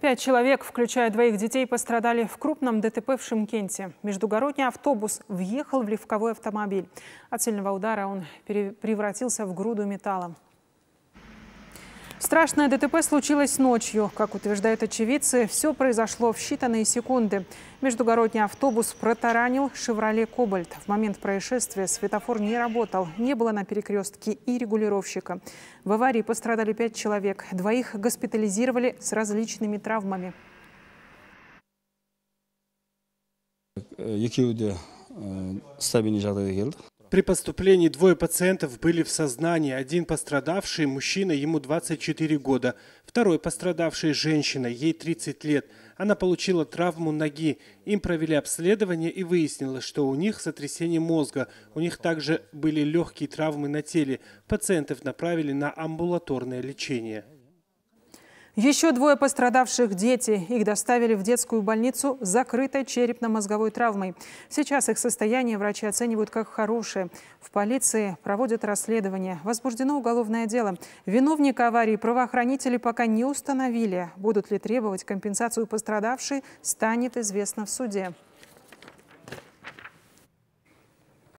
Пять человек, включая двоих детей, пострадали в крупном ДТП в Шимкенте. Междугородний автобус въехал в легковой автомобиль. От сильного удара он превратился в груду металла. Страшное ДТП случилось ночью. Как утверждают очевидцы, все произошло в считанные секунды. Междугородний автобус протаранил «Шевроле Кобальт». В момент происшествия светофор не работал, не было на перекрестке и регулировщика. В аварии пострадали пять человек, двоих госпитализировали с различными травмами. Э, Екеуі де э, стабильный жағдайда келді при поступлении двое пациентов были в сознании. Один пострадавший мужчина, ему 24 года. Второй пострадавший женщина, ей 30 лет. Она получила травму ноги. Им провели обследование и выяснилось, что у них сотрясение мозга. У них также были легкие травмы на теле. Пациентов направили на амбулаторное лечение. Еще двое пострадавших – дети. Их доставили в детскую больницу с закрытой черепно-мозговой травмой. Сейчас их состояние врачи оценивают как хорошее. В полиции проводят расследование. Возбуждено уголовное дело. Виновника аварии правоохранители пока не установили. Будут ли требовать компенсацию пострадавшей, станет известно в суде.